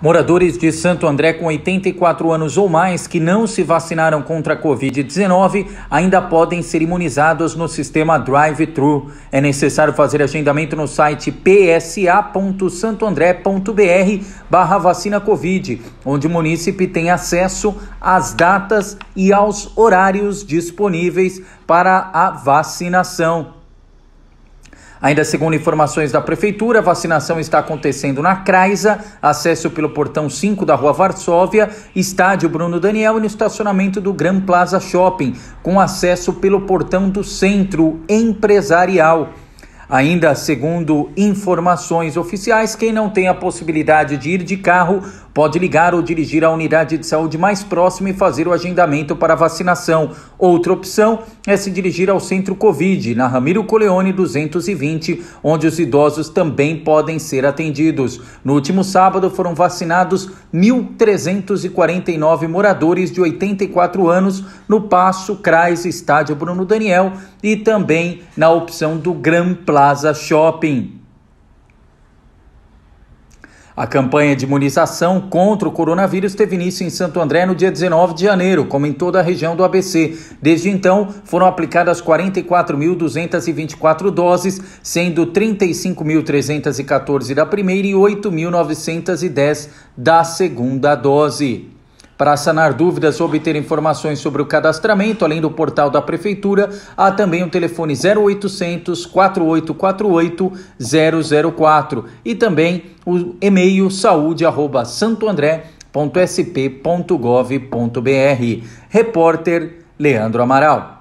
Moradores de Santo André com 84 anos ou mais que não se vacinaram contra a Covid-19 ainda podem ser imunizados no sistema drive-thru. É necessário fazer agendamento no site psa.santoandré.br barra vacina Covid, onde o munícipe tem acesso às datas e aos horários disponíveis para a vacinação. Ainda segundo informações da prefeitura, a vacinação está acontecendo na Craisa, acesso pelo portão 5 da Rua Varsóvia, estádio Bruno Daniel e no estacionamento do Gran Plaza Shopping, com acesso pelo portão do Centro Empresarial. Ainda segundo informações oficiais, quem não tem a possibilidade de ir de carro pode ligar ou dirigir à unidade de saúde mais próxima e fazer o agendamento para vacinação. Outra opção é se dirigir ao centro Covid, na Ramiro Coleone 220, onde os idosos também podem ser atendidos. No último sábado foram vacinados 1.349 moradores de 84 anos no Passo Crais Estádio Bruno Daniel e também na opção do Gran Plaza. Plaza Shopping. A campanha de imunização contra o coronavírus teve início em Santo André no dia 19 de janeiro, como em toda a região do ABC. Desde então, foram aplicadas 44.224 doses, sendo 35.314 da primeira e 8.910 da segunda dose. Para sanar dúvidas ou obter informações sobre o cadastramento, além do portal da Prefeitura, há também o telefone 0800 4848 004 e também o e-mail saúde.santoandré.sp.gov.br. Repórter Leandro Amaral.